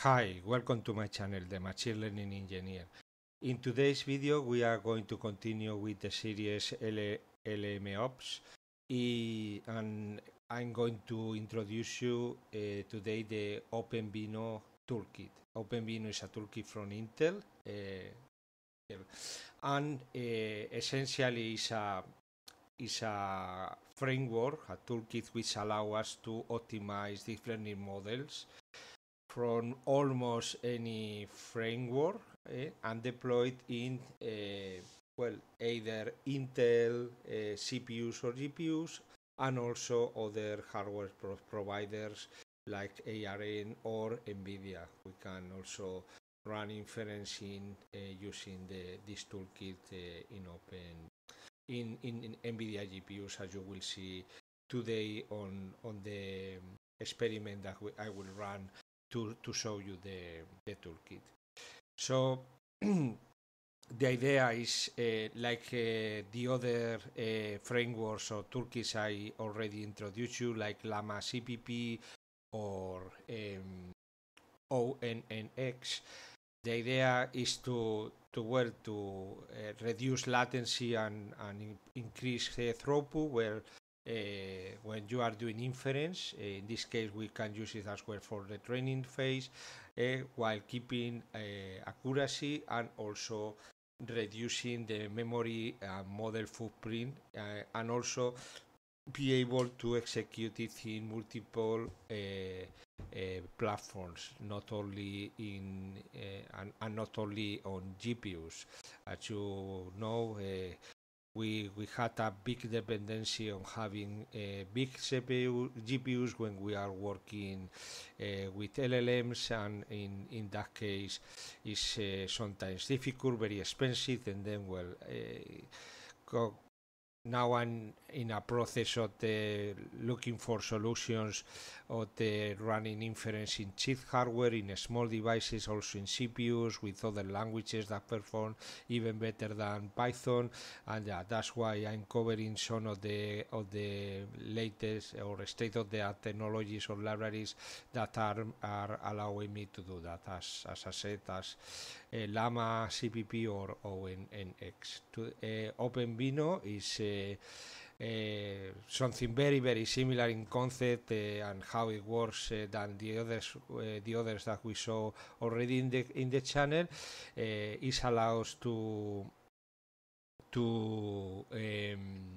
Hi, welcome to my channel, the Machine Learning Engineer. In today's video, we are going to continue with the series L LMOps, and I'm going to introduce you eh, today the OpenVINO toolkit. OpenVINO is a toolkit from Intel, eh, and eh, essentially is a is a framework, a toolkit which allows us to optimize different models from almost any framework eh, and deployed in uh, well either Intel uh, eh, CPUs or GPUs and also other hardware pro- providers like ARN or NVIDIA. We can also run inferencing uh, using the, this toolkit in open in, in, in NVIDIA GPUs as you will see today on on the experiment that I will run to, to show you the, the toolkit. So the idea is uh, like uh, the other uh, frameworks or toolkits I already introduced you, like Llama CPP or um, ONNX. The idea is to to to uh, reduce latency and, and increase throughput. Where uh, when you are doing inference. Uh, in this case, we can use it as well for the training phase uh, while keeping uh, accuracy and also reducing the memory model footprint uh, and also be able to execute it in multiple uh, platforms, not only in and, and, not only on GPUs. As you know, we we had a big dependency on having uh, big CPU, GPUs when we are working uh, with LLMs, and in in that case, it's uh, sometimes difficult, very expensive, and then well. Uh, co now I'm in a process of the looking for solutions of the running inference in chip hardware, in small devices, also in CPUs with other languages that perform even better than Python, and yeah, that's why I'm covering some of the of the latest or state of the art technologies or libraries that are are allowing me to do that. As as I said, as Llama eh, CPP or OpenNX. To, eh, OpenVino is uh, something very very similar in concept uh, and how it works uh, than the others the others that we saw already in the in the channel is allows to to um,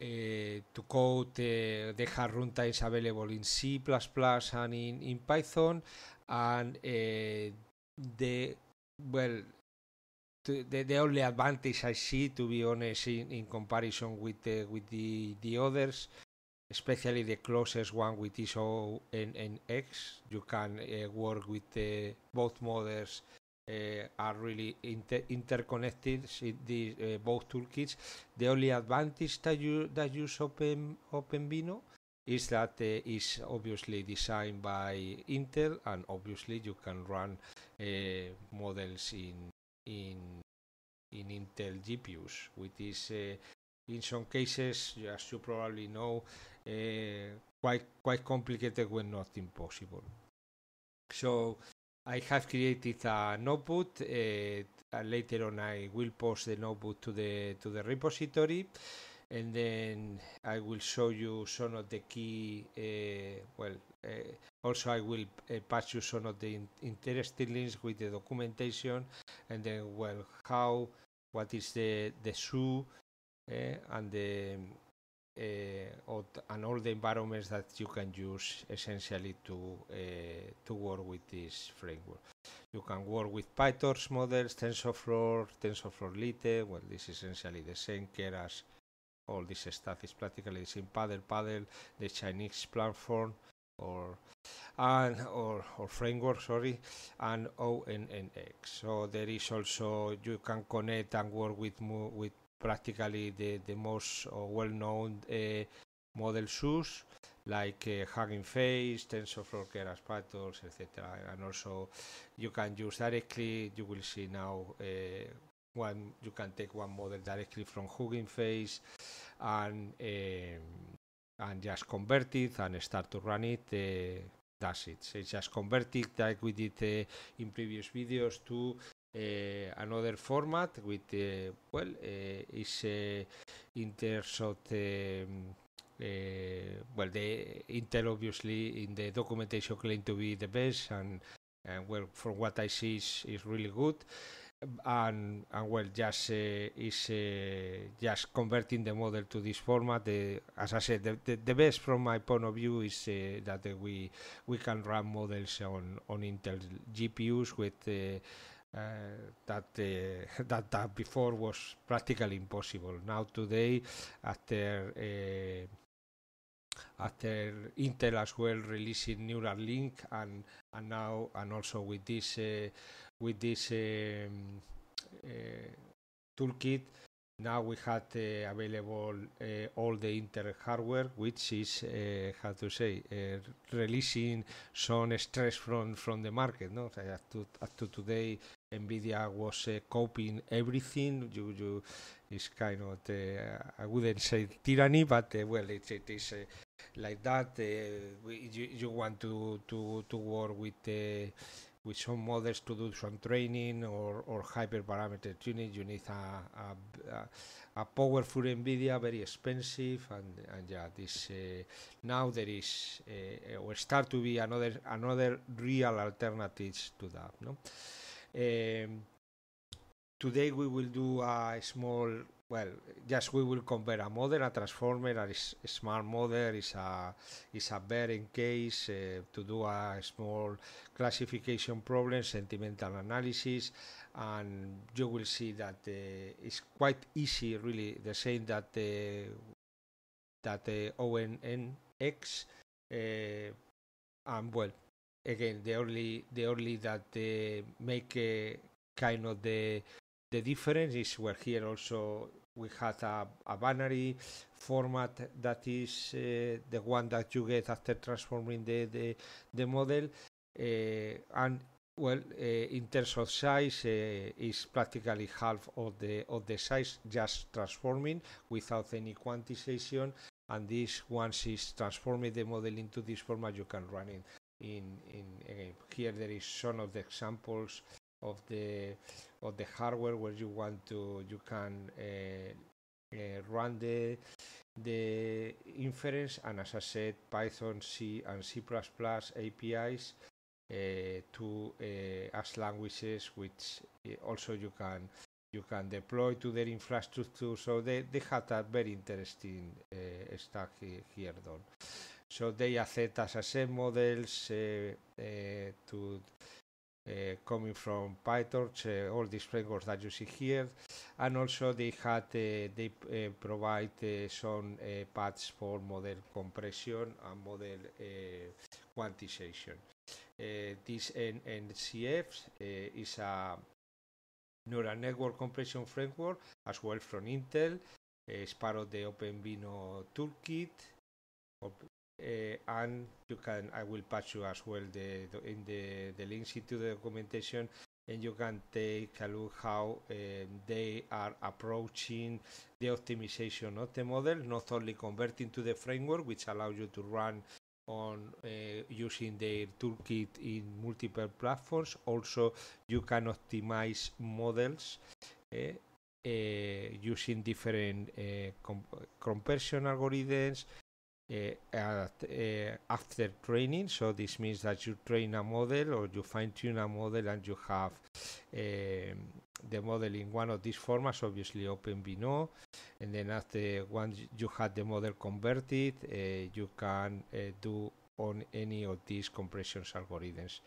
to code the hard runtimes available in C++ and in, in Python and eh, the well the, the only advantage I see, to be honest, in, in comparison with the with the, the others, especially the closest one with ISO and, and X, you can uh, work with the, eh, both models. Uh, are really inter- interconnected. The, uh, both toolkits. The only advantage that you that use Open OpenVINO is that uh, is obviously designed by Intel and obviously you can run uh, models in in in Intel GPUs which is uh, in some cases as you probably know uh, quite quite complicated when not impossible so I have created a notebook uh, later on I will post the notebook to the to the repository and then I will show you some of the key uh, well uh, also I will uh, pass you some of the in interesting links with the documentation and then well how what is the the zoo uh, and the uh, and all the environments that you can use essentially to uh, to work with this framework. You can work with PyTorch models, TensorFlow, TensorFlow Lite. Well, this is essentially the same care as all this stuff is practically the same paddle paddle the chinese platform or and or, or framework sorry and ONNX so there is also you can connect and work with with practically the the most uh, well-known uh, model shoes like uh, Hugging Face, TensorFlow, Keras, Keraspatos, etc. And also you can use directly, you will see now uh, one you can take one model directly from Hugging Face and uh, and just convert it and start to run it. Uh, it. So just convert it like we did uh, in previous videos to another format with well is in terms of the well the Intel obviously in the documentation claim to be the best and and well from what I see is, is really good and and well just uh, is uh, just converting the model to this format the, as i said the, the, the, best from my point of view is uh, that we we can run models on on intel gpus with uh, uh, that uh, that that before was practically impossible now today after after Intel as well releasing Link and and now and also with this uh, with this um, uh, toolkit. Now we had uh, available uh, all the Intel hardware, which is how to say releasing some stress from from the market. No, so up to, up to today, Nvidia was uh, copying everything. You, you, it's kind of uh, I wouldn't say tyranny, but uh, well, it, it is like that. We, you, you, want to to to work with with some models to do some training or, or hyperparameter tuning, you need a, a, a powerful NVIDIA, very expensive, and, and yeah, this uh, now there is uh, or start to be another another real alternatives to that. No? Um, today we will do a small well, just we will compare a model, a transformer, a, a smart model is a is a bearing case uh, to do a small classification problem, sentimental analysis, and you will see that uh, it's quite easy, really, the same that uh, that uh, ONNX, and well, again, the only the only that make kind of the the difference is where here also we had a, a binary format that is uh, the one that you get after transforming the the, the model uh, and well, uh, in terms of size, uh, is practically half of the of the size just transforming without any quantization. And this once is transforming the model into this format, you can run it in in again. Here there is some of the examples of the of the hardware where you want to you can uh, uh, run the the inference and as I said Python C and C++ APIs uh, to uh, as languages which uh, also you can you can deploy to their infrastructure so they, they had a very interesting uh, stack here done so they accept as I said models to uh, coming from PyTorch, uh, all these frameworks that you see here, and also they had uh, they uh, provide some paths for model compression and model quantization. this NCF is a neural network compression framework as well from Intel. It's part of the OpenVINO toolkit uh, and you can I will patch you as well the, the, in the the links into the documentation and you can take a look how um, they are approaching the optimization of the model, not only converting to the framework, which allows you to run on uh, using their toolkit in multiple platforms. Also, you can optimize models uh, uh, using different uh, compression algorithms, uh, at, uh, after training. So this means that you train a model or you fine tune a model and you have um, the model in one of these formats, obviously OpenVINO, and then after once you have the model converted, uh, you can do on any of these compressions algorithms.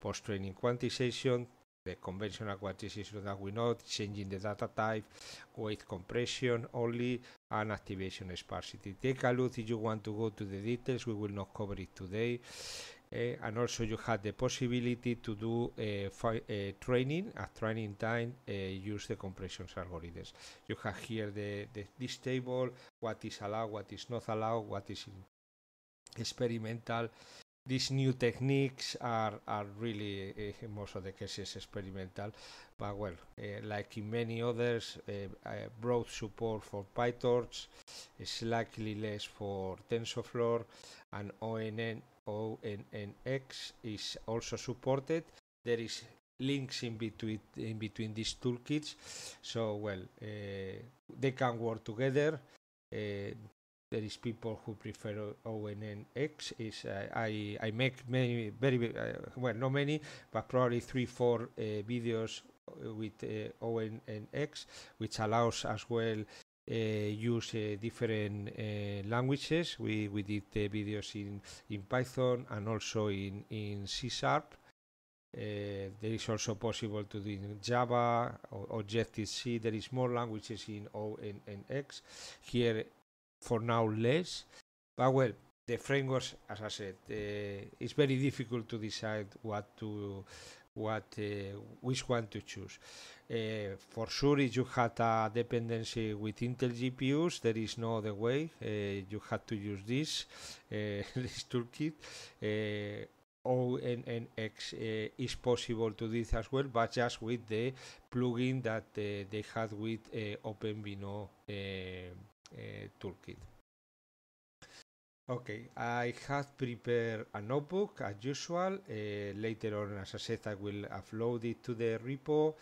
Post-training quantization, the conventional aquatic issues that we know, changing the data type, with compression only, and activation sparsity. Take a look if you want to go to the details, we will not cover it today. Uh, and also you had the possibility to do uh, uh, training at training time use the compression algorithms you have here the, the, this table what is allowed what is not allowed what is experimental these new techniques are, are really uh, eh, in most of the cases experimental but well uh, like in many others uh, broad support for pytorch slightly less for tensorflow and onn onnx is also supported there is links in between in between these toolkits so well they can work together there is people who prefer ONNX. Is uh, I I make many very uh, well not many but probably three four uh, videos uh, with uh, ONNX, which allows as well uh, use uh, different languages. We we did videos in in Python and also in in C sharp. Uh, there is also possible to do in Java, Objective C. There is more languages in ONNX. Here for now less. But well, the frameworks, as I said, uh, it's very difficult to decide what to what uh, which one to choose. Uh, for sure, if you had a dependency with Intel GPUs, there is no other way. Uh, you had to use this uh, this toolkit. Uh, ONNX uh, is possible to do this as well, but just with the plugin that they had with uh, OpenVINO Eh, toolkit. Okay, I have prepared a notebook as usual. Uh, later on, as I said, I will upload it to the repo.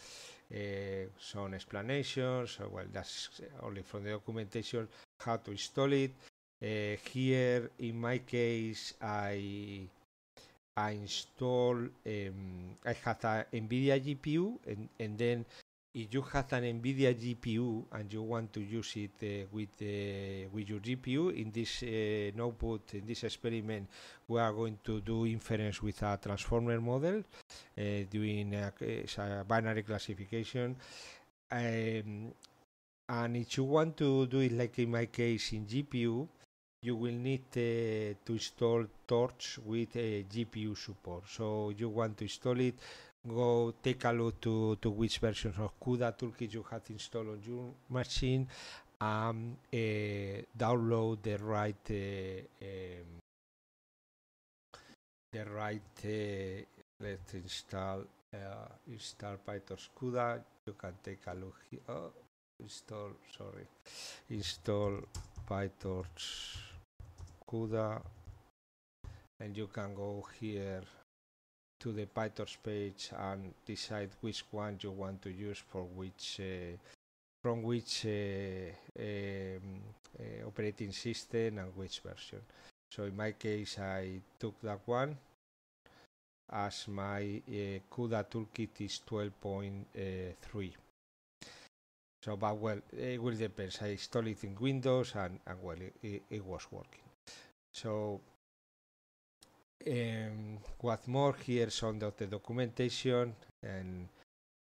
Uh, some explanations. So, well, that's only from the documentation how to install it. Uh, here, in my case, I I install. Um, I have a NVIDIA GPU, and and then if you have an NVIDIA GPU and you want to use it uh, with uh, with your GPU in this uh, notebook, in this experiment, we are going to do inference with a transformer model uh, doing a, a, binary classification. Um, and if you want to do it like in my case in GPU, you will need uh, to install Torch with uh, GPU support. So you want to install it go take a look to, to which versions of CUDA toolkit you have installed on your machine and uh, download the right uh, um, the right uh, let's install uh, install PyTorch CUDA you can take a look here oh, install sorry install PyTorch CUDA and you can go here to the PyTorch page and decide which one you want to use for which uh, from which uh, um, uh, operating system and which version. So in my case, I took that one as my uh, CUDA toolkit is 12.3. So, but well, it will depend. I installed it in Windows and, and well, it, it was working. So um, what's more, here some of the documentation and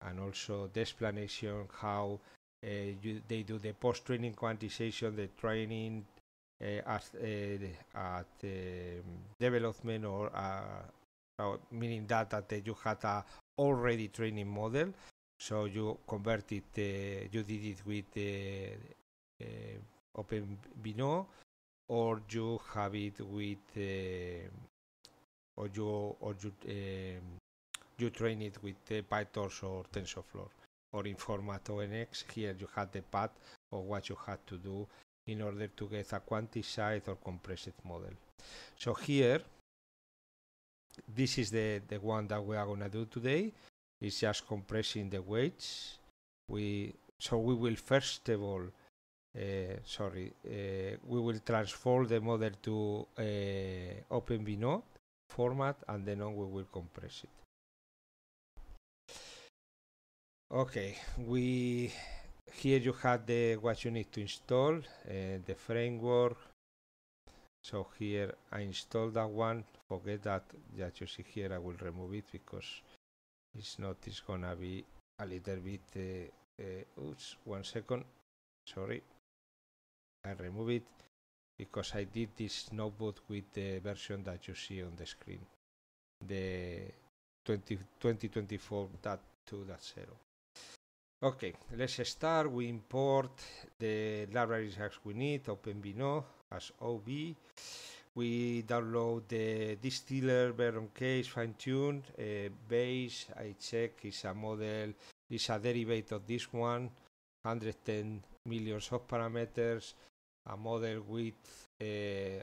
and also the explanation how uh, you, they do the post-training quantization, the training uh, at, uh, at development or, uh, uh, meaning that, that you had a already training model. So you converted, you did it with the Open vino or you have it with or you or you um, you train it with uh, PyTorch or TensorFlow or in format ONX. Here you have the path of what you had to do in order to get a quantized or compressed model. So here, this is the, the one that we are gonna do today. It's just compressing the weights. We so we will first of all, uh, sorry, uh, we will transform the model to uh, OpenVINO format and then on we will compress it okay we here you have the what you need to install uh, the framework so here I installed that one forget that that you see here I will remove it because it's not it's gonna be a little bit uh, uh, oops one second sorry I remove it because I did this notebook with the version that you see on the screen, the 2024.2.0. Okay, let's start. We import the libraries as we need, OpenVINO as OB. We download the distiller, Baron case, fine tune, uh, base. I check is a model, is a derivative of this one, 110 millions of parameters, a model with uh,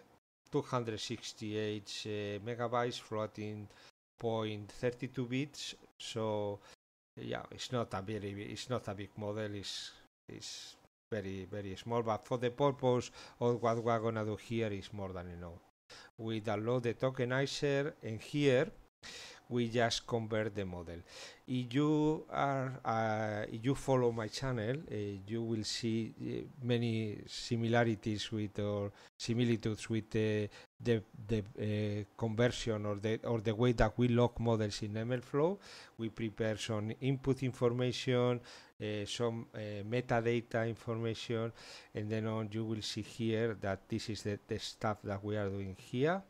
268 uh, megabytes floating point 32 bits so yeah it's not a very it's not a big model it's it's very very small but for the purpose of what we're gonna do here is more than enough we download the tokenizer and here we just convert the model. If you are, uh, if you follow my channel, uh, you will see uh, many similarities with or similitudes with uh, the the uh, conversion or the or the way that we log models in MLflow. We prepare some input information, uh, some metadata information, and then on you will see here that this is the, the stuff that we are doing here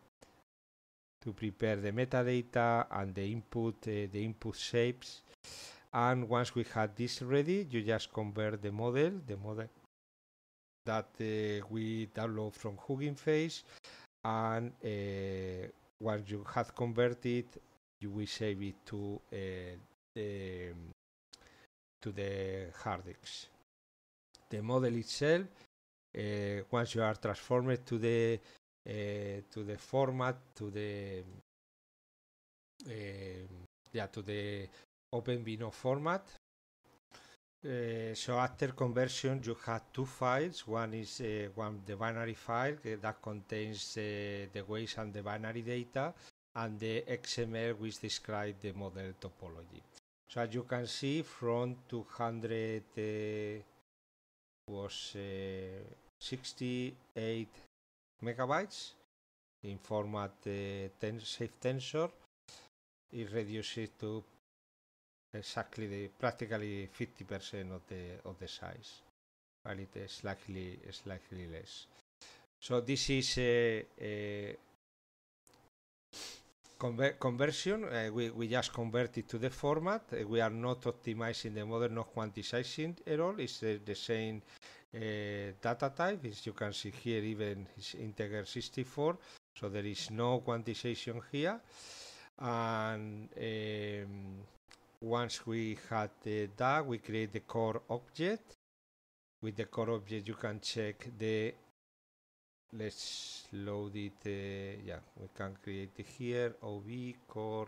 to prepare the metadata and the input uh, the input shapes and once we had this ready you just convert the model the model that uh, we download from Hugging Face and uh, once you have converted you will save it to uh, the um, to the hard disk the model itself uh, once you are transformed to the Eh, to the format, to the eh, yeah, to the Open Vino format. Uh, so after conversion, you have two files. One is uh, one the binary file that contains uh, the weights and the binary data, and the XML which describes the model topology. So as you can see, from 200 was 68 megabytes in format uh, ten safe tensor it reduces to exactly the practically 50% of the of the size while it is slightly slightly less so this is a, eh, a eh, conver conversion uh, we, we just convert it to the format uh, we are not optimizing the model not quantizing at all it's uh, the same Eh, data type as you can see here even is integer 64 so there is no quantization here and um, once we had that we create the core object with the core object you can check the let's load it uh, yeah we can create it here ob core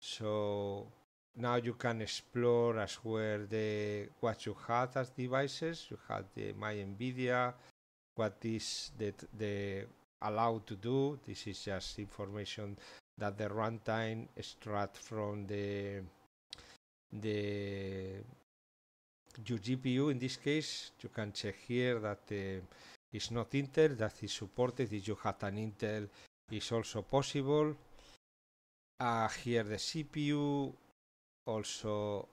so now you can explore as well the what you had as devices. You had the my NVIDIA, what is that the allowed to do. This is just information that the runtime extract from the the your GPU in this case. You can check here that uh, it's not Intel that is supported. If you had an Intel, is also possible. Uh, here the CPU also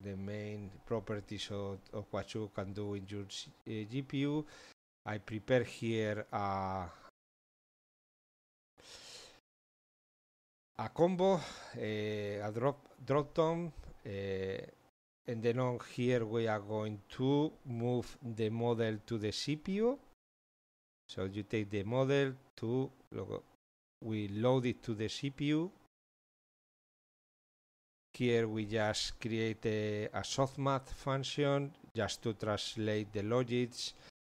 the main properties of, of what you can do in your uh, GPU. I prepare here a, a combo, a, uh, a drop, drop down, uh, and then on here we are going to move the model to the CPU. So you take the model to, we load it to the CPU here we just create a, a softmath function just to translate the logits,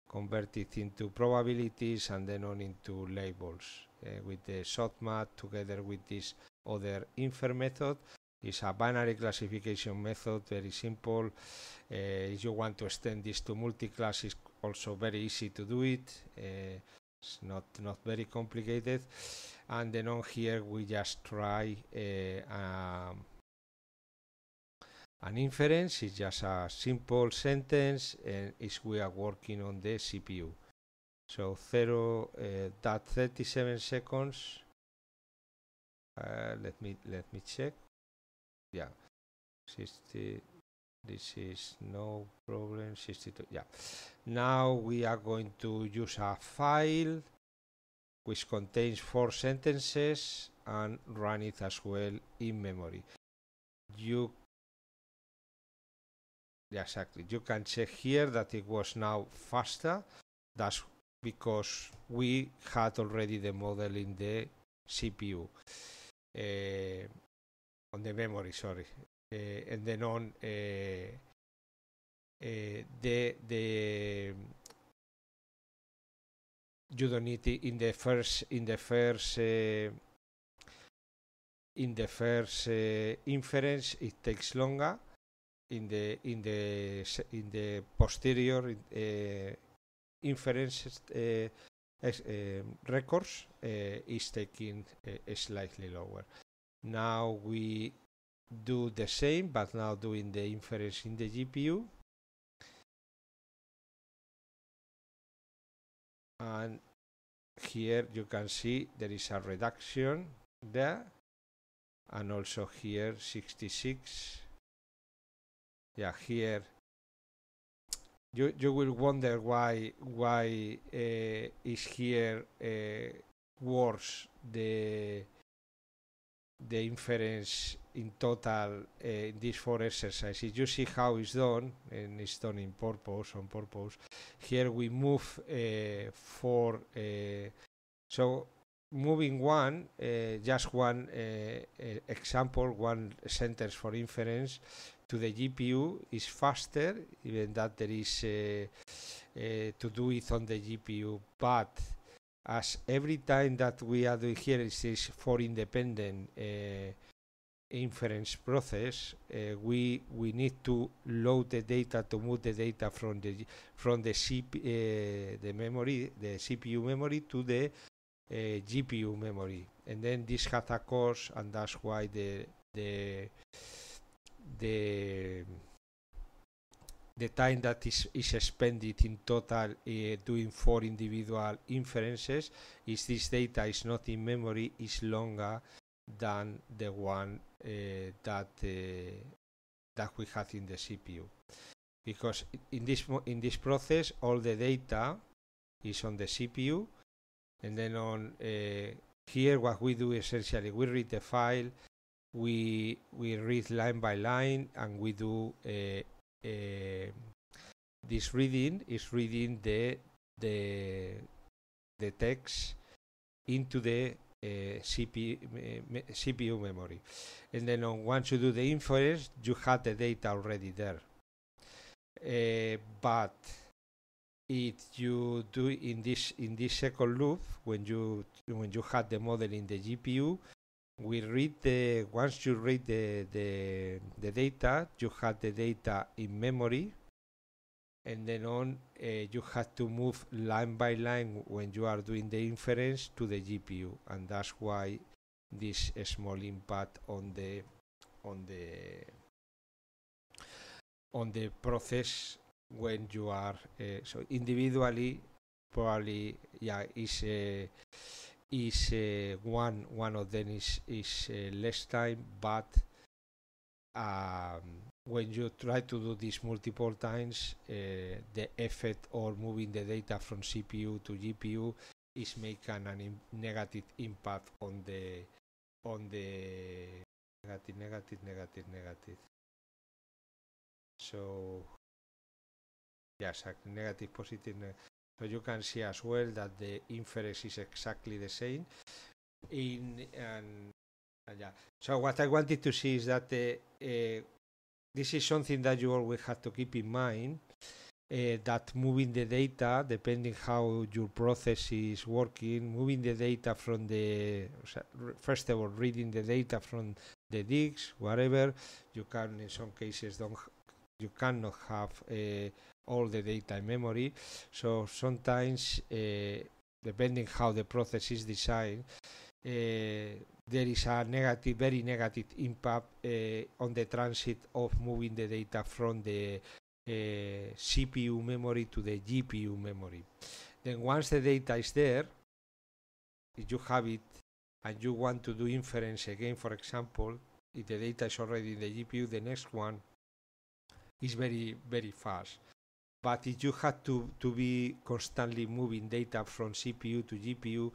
convert it into probabilities and then on into labels. Uh, with the softmath together with this other infer method is a binary classification method, very simple. Uh, if you want to extend this to multi-class, it's also very easy to do it. Uh, it's not, not very complicated. And then on here, we just try uh, um, an inference is just a simple sentence and is we are working on the CPU. So 0 uh, that 37 seconds. Uh, let me let me check. Yeah, 60. This is no problem. 62. Yeah. Now we are going to use a file which contains four sentences and run it as well in memory. You yeah, exactly. You can check here that it was now faster. That's because we had already the model in the CPU. Uh, eh, on the memory, sorry. Uh, and then on eh, the the you don't need it in the first in the first uh, in the first uh, inference it takes longer in the in the in the posterior eh, inference eh, eh, records is taking slightly lower. Now we do the same, but now doing the inference in the GPU. And here you can see there is a reduction there and also here 66 yeah here you you will wonder why why uh, is here uh, worse the the inference in total uh, in these four exercises. You see how it's done, and it's done in purpose on purpose. Here we move uh, four. Uh, so moving one, uh, just one uh, example, one sentence for inference to the GPU is faster, even that there is uh, uh, to do it on the GPU. But as every time that we are doing here, for independent uh, inference process, uh, we we need to load the data to move the data from the from the CP, uh, the memory, the CPU memory to the uh, GPU memory, and then this has a cost, and that's why the the the the time that is, is spent in total uh, doing four individual inferences is this data is not in memory is longer than the one uh, that uh, that we had in the CPU because in this in this process all the data is on the CPU and then on here what we do essentially we read the file we we read line by line and we do uh, uh, this reading is reading the the the text into the uh, CPU, uh, CPU memory. And then on, once you do the inference, you have the data already there. Uh, but if you do in this in this second loop, when you when you had the model in the GPU, we read the once you read the, the the data you have the data in memory and then on uh, you have to move line by line when you are doing the inference to the gpu and that's why this small impact on the on the on the process when you are uh, so individually probably yeah is uh, is uh, one one of them is is uh, less time but um, when you try to do this multiple times uh, the effect or moving the data from CPU to GPU is making a Im negative impact on the on the negative negative negative negative so yes yeah, negative positive ne but you can see as well that the inference is exactly the same in and, and yeah so what i wanted to see is that uh, this is something that you always have to keep in mind uh, that moving the data, depending how your process is working, moving the data from the first of all, reading the data from the digs, whatever you can in some cases don't you cannot have eh, all the data in memory. So sometimes, eh, depending how the process is designed, eh, there is a negative, very negative impact on the transit of moving the data from the CPU memory to the GPU memory. Then once the data is there, if you have it and you want to do inference again, for example, if the data is already in the GPU, the next one is very very fast. But if you have to, to be constantly moving data from CPU to GPU,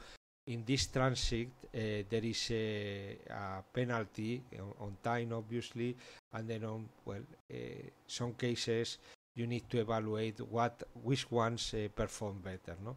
in this transit uh, there is a, a penalty on, uh, on, time, obviously, and then on well, uh, some cases you need to evaluate what which ones uh, perform better. No,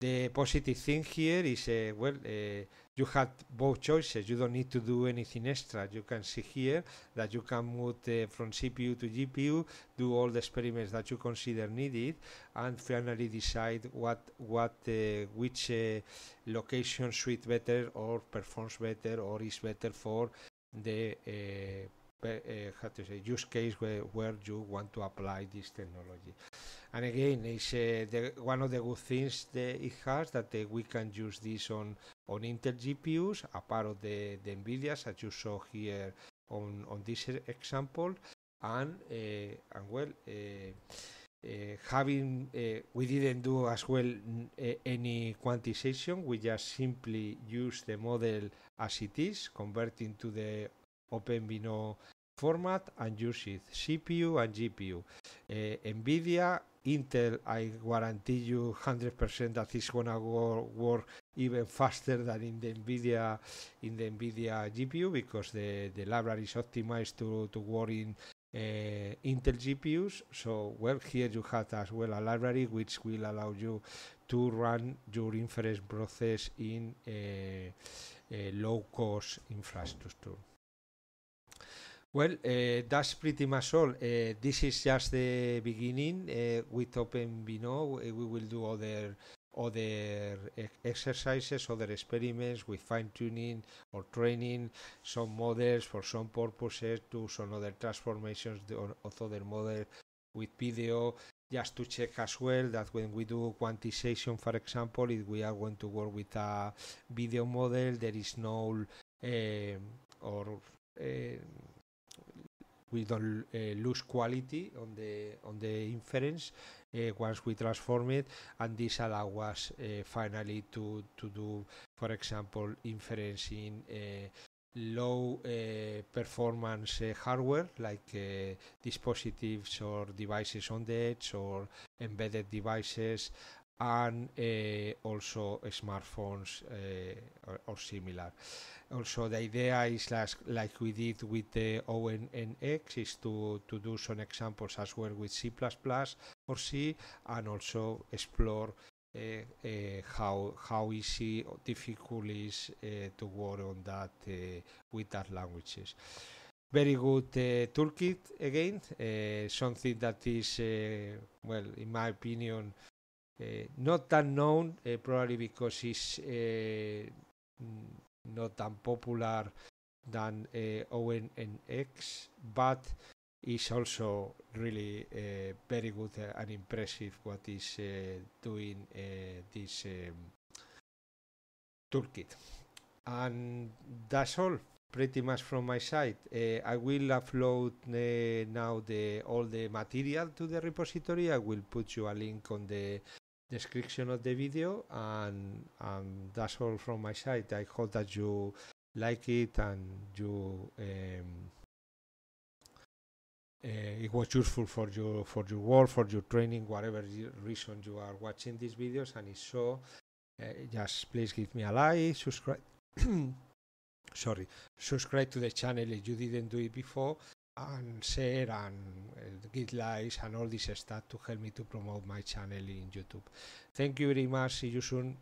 the positive thing here is uh, well uh, you had both choices. You don't need to do anything extra. You can see here that you can move uh, from CPU to GPU, do all the experiments that you consider needed, and finally decide what what uh, which uh, location suits better or performs better or is better for the uh, uh, how to say use case where, where you want to apply this technology. And again, it's uh, the, one of the good things that it has that uh, we can use this on on Intel GPUs, a part of the, the NVIDIAs, as you saw here on, on this example, and, uh, and well, eh, eh, having we didn't do as well any quantization, we just simply use the model as it is, converting to the OpenVINO format and use it CPU and GPU. Uh, NVIDIA Intel, I guarantee you 100% that it's gonna work even faster than in the NVIDIA in the NVIDIA GPU because the the library is optimized to to work in uh, Intel GPUs. So well, here you have as well a library which will allow you to run your inference process in a, uh, a uh, low cost infrastructure. Well, eh, that's pretty much all. Eh, this is just the beginning. Eh, with Open Vino, we will do other other exercises, other experiments with fine tuning or training some models for some purposes, do some other transformations of other models with video, just to check as well that when we do quantization, for example, if we are going to work with a video model, there is no or uh, we don't uh, lose quality on the on the inference uh, once we transform it and this allow us uh, finally to to do for example inference in uh, low uh, performance uh, hardware like dispositives or devices on the edge or embedded devices and uh, also smartphones uh, or, or, similar. Also, the idea is las, like we did with the ONNX is to, to do some examples as well with C++ or C and also explore uh, how, how easy or difficult is to work on that with that languages very good uh, toolkit again, uh, something that is, uh, well, in my opinion, Eh, not that known, eh, probably because it's eh, not that popular than uh, X, but is also really uh, very good and impressive what is uh, doing uh, this um, toolkit. And that's all pretty much from my side. I will upload now the, all the material to the repository. I will put you a link on the description of the video and, and that's all from my side i hope that you like it and you um, uh, it was useful for you for your work for your training whatever reason you are watching these videos and if so uh, just please give me a like subscribe sorry subscribe to the channel if you didn't do it before and share and uh, give likes and all this stuff to help me to promote my channel in YouTube. Thank you very much. See you soon.